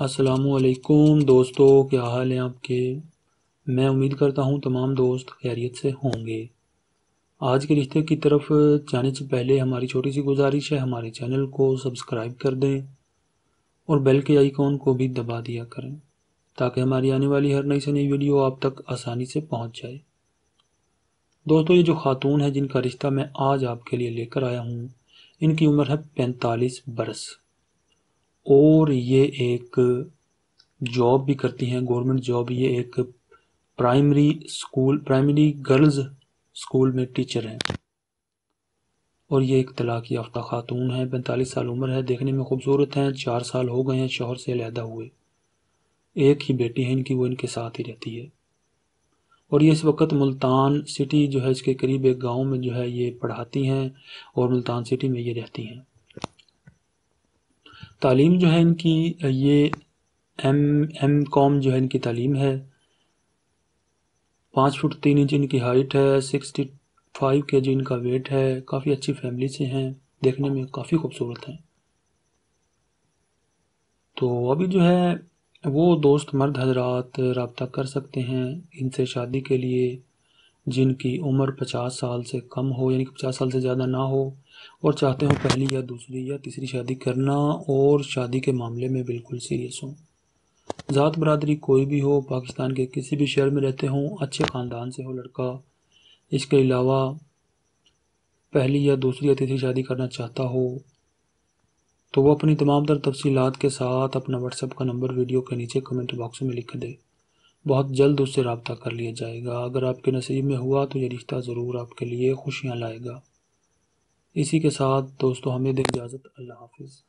असलकुम दोस्तों क्या हाल है आपके मैं उम्मीद करता हूँ तमाम दोस्त खैरियत से होंगे आज के रिश्ते की तरफ जाने से पहले हमारी छोटी सी गुजारिश है हमारे चैनल को सब्सक्राइब कर दें और बेल के आइकॉन को भी दबा दिया करें ताकि हमारी आने वाली हर नई से नई वीडियो आप तक आसानी से पहुँच जाए दोस्तों ये जो खातून है जिनका रिश्ता मैं आज आपके लिए लेकर आया हूँ इनकी उम्र है पैंतालीस बरस और ये एक जॉब भी करती हैं गवर्नमेंट जॉब ये एक primary school primary girls school में टीचर हैं और ये एक तलाक़ याफ्ता खातून है पैंतालीस साल उम्र है देखने में खूबसूरत हैं चार साल हो गए हैं शोहर से अलहदा हुए एक ही बेटी है इनकी वो इनके साथ ही रहती है और ये इस वक्त मुल्तान सिटी जो है इसके करीब एक गांव में जो है ये पढ़ाती हैं और मुल्तान सिटी में ये रहती हैं तालीम जो है इनकी ये एम एम कॉम जो है इनकी तालीम है पाँच फुट तीन इंच इनकी हाइट है सिक्सटी फाइव के जी इनका वेट है काफ़ी अच्छी फैमिली से हैं देखने में काफ़ी खूबसूरत हैं तो अभी जो है वो दोस्त मर्द हजरात रबता कर सकते हैं इनसे शादी के लिए जिनकी उम्र 50 साल से कम हो यानी कि 50 साल से ज़्यादा ना हो और चाहते हो पहली या दूसरी या तीसरी शादी करना और शादी के मामले में बिल्कुल सीरियस हों ज़ात बरदरी कोई भी हो पाकिस्तान के किसी भी शहर में रहते हों अच्छे ख़ानदान से हो लड़का इसके अलावा पहली या दूसरी या तीसरी शादी करना चाहता हो तो वो अपनी तमाम तर तफसीत के साथ अपना व्हाट्सएप का नंबर वीडियो के नीचे कमेंट बॉक्स में लिख दे बहुत जल्द उससे रबता कर लिया जाएगा अगर आपके नसीब में हुआ तो ये रिश्ता ज़रूर आपके लिए खुशियाँ लाएगा इसी के साथ दोस्तों हमें दें इजाज़त अल्लाह हाफिज़